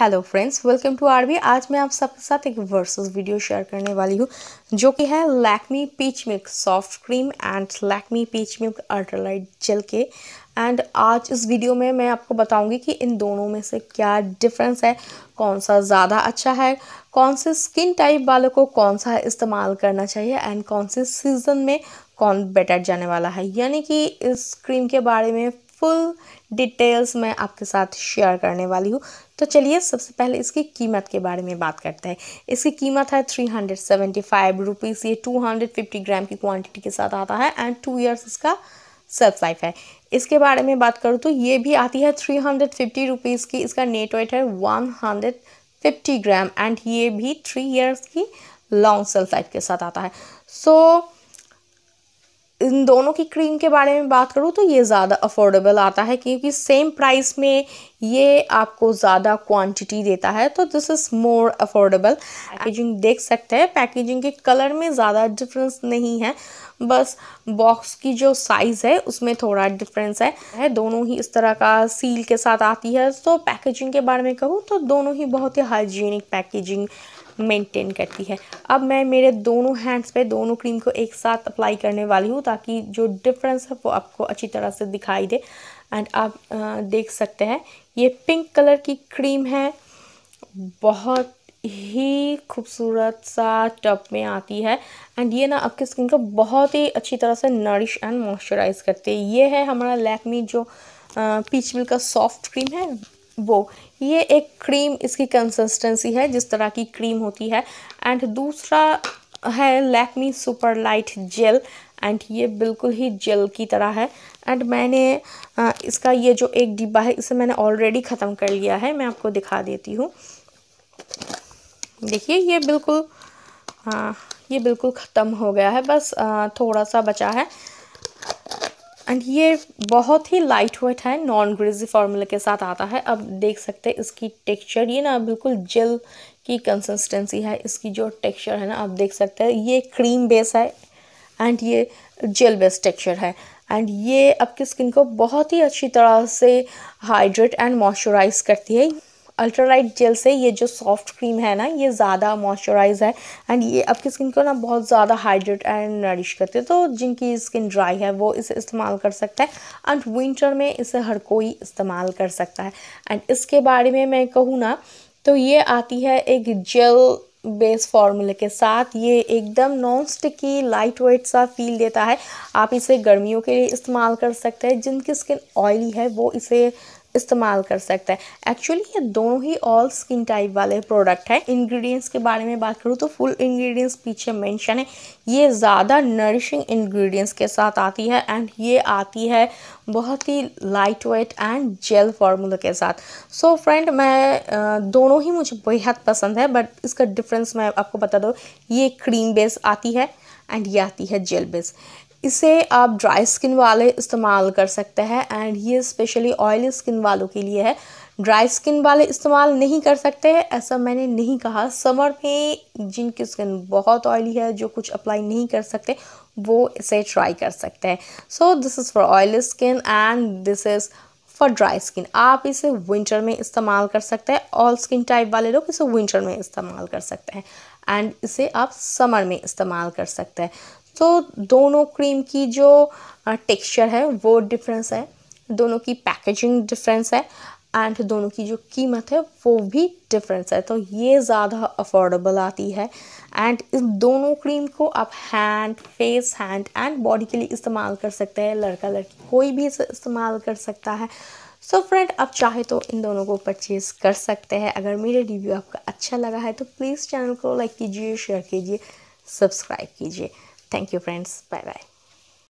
Hello friends welcome to RB आज मैं आप सबके साथ एक वर्सेस वीडियो शेयर करने वाली हूँ जो कि है Lakme peach milk soft cream and Lakme peach milk ultralight gel के एंड आज इस वीडियो में मैं आपको बताऊंगी कि इन दोनों में से क्या डिफरेंस है कौन सा ज़्यादा अच्छा है कौन से स्किन टाइप वालों को कौन सा इस्तेमाल करना चाहिए एंड कौन से सीज़न में कौन बेटर जाने वाला है यानी कि इस क्रीम के बारे में फुल डिटेल्स मैं आपके साथ शेयर करने वाली हूँ तो चलिए सबसे पहले इसकी कीमत के बारे में बात करते हैं इसकी कीमत है three hundred seventy five rupees ये टू हंड्रेड फिफ्टी ग्राम की क्वांटिटी के साथ आता है एंड टू इयर्स इसका सेल्फ लाइफ है इसके बारे में बात करूँ तो ये भी आती है थ्री हंड्रेड फिफ्टी रुपीज़ की इसका नेट वेट है one hundred fifty gram and ये भी थ्री ईयर्स की लॉन्ग सेल्फ लाइफ के साथ आता है सो so, इन दोनों की क्रीम के बारे में बात करूँ तो ये ज़्यादा अफोर्डेबल आता है क्योंकि सेम प्राइस में ये आपको ज़्यादा क्वांटिटी देता है तो this is more affordable packaging देख सकते हैं पैकेजिंग के कलर में ज़्यादा डिफरेंस नहीं है बस बॉक्स की जो साइज़ है उसमें थोड़ा डिफरेंस है, है दोनों ही इस तरह का सील के साथ आती है तो पैकेजिंग के बारे में कहूँ तो दोनों ही बहुत ही हाइजीनिक पैकेजिंग मेंटेन करती है अब मैं मेरे दोनों हैंड्स पे दोनों क्रीम को एक साथ अप्लाई करने वाली हूँ ताकि जो डिफरेंस है वो आपको अच्छी तरह से दिखाई दे एंड आप देख सकते हैं ये पिंक कलर की क्रीम है बहुत ही खूबसूरत सा टब में आती है एंड ये ना आपकी स्किन को बहुत ही अच्छी तरह से नरिश एंड मॉइस्चराइज करती है ये है हमारा लैकमी जो पीच मिल का सॉफ्ट क्रीम है वो ये एक क्रीम इसकी कंसिस्टेंसी है जिस तरह की क्रीम होती है एंड दूसरा है Lakme super light gel and ये बिल्कुल ही जेल की तरह है एंड मैंने इसका ये जो एक डिब्बा है इसे मैंने ऑलरेडी ख़त्म कर लिया है मैं आपको दिखा देती हूँ देखिए ये बिल्कुल आ, ये बिल्कुल ख़त्म हो गया है बस आ, थोड़ा सा बचा है एंड ये बहुत ही लाइट वेट है नॉन ग्रेजी फार्मूला के साथ आता है अब देख सकते हैं इसकी टेक्सचर ये ना बिल्कुल जेल की कंसिस्टेंसी है इसकी जो टेक्सचर है ना आप देख सकते हैं ये क्रीम बेस है एंड ये जेल बेस टेक्सचर है एंड ये आपकी स्किन को बहुत ही अच्छी तरह से हाइड्रेट एंड मॉइस्चराइज करती है अल्ट्रालाइट जेल से ये जो सॉफ्ट क्रीम है ना ये ज़्यादा मॉइस्चराइज है एंड ये आपकी स्किन को ना बहुत ज़्यादा हाइड्रेट एंड नरिश करते हैं तो जिनकी स्किन ड्राई है वो इसे इस्तेमाल कर सकता है एंड विंटर में इसे हर कोई इस्तेमाल कर सकता है एंड इसके बारे में मैं कहूँ ना तो ये आती है एक जेल बेस फार्मूले के साथ ये एकदम नॉन स्टिकी लाइट वेट सा फील देता है आप इसे गर्मियों के लिए इस्तेमाल कर सकते हैं जिनकी स्किन ऑयली है वो इसे इस्तेमाल कर सकता है एक्चुअली ये दोनों ही ऑल स्किन टाइप वाले प्रोडक्ट हैं इंग्रेडिएंट्स के बारे में बात करूँ तो फुल इंग्रेडिएंट्स पीछे मेंशन है ये ज़्यादा नरिशिंग इंग्रेडिएंट्स के साथ आती है एंड ये आती है बहुत ही light weight and gel formula के साथ सो so फ्रेंड मैं दोनों ही मुझे बेहद पसंद है बट इसका डिफरेंस मैं आपको बता दूँ ये क्रीम बेस आती है एंड ये आती है जेल बेस इसे आप ड्राई स्किन वाले इस्तेमाल कर सकते हैं एंड ये स्पेशली ऑयली स्किन वालों के लिए है ड्राई स्किन वाले इस्तेमाल नहीं कर सकते हैं ऐसा मैंने नहीं कहा समर में जिनकी स्किन बहुत ऑयली है जो कुछ अप्लाई नहीं कर सकते वो इसे ट्राई कर सकते हैं so this is for oily skin and this is for dry skin आप इसे विंटर में इस्तेमाल कर सकते हैं ऑल स्किन टाइप वाले लोग इसे विंटर में इस्तेमाल कर सकते हैं एंड इसे आप समर में इस्तेमाल कर सकते हैं तो दोनों क्रीम की जो टेक्सचर है वो डिफरेंस है दोनों की पैकेजिंग डिफरेंस है एंड दोनों की जो कीमत है वो भी डिफरेंस है तो ये ज़्यादा अफोर्डेबल आती है एंड इस दोनों क्रीम को आप hand face hand and body के लिए इस्तेमाल कर सकते हैं लड़का लड़की कोई भी इसे इस्तेमाल कर सकता है सो so फ्रेंड आप चाहे तो इन दोनों को परचेज़ कर सकते हैं अगर मेरा रिव्यू आपका अच्छा लगा है तो प्लीज़ चैनल को लाइक कीजिए शेयर कीजिए सब्सक्राइब कीजिए Thank you friends. Bye bye.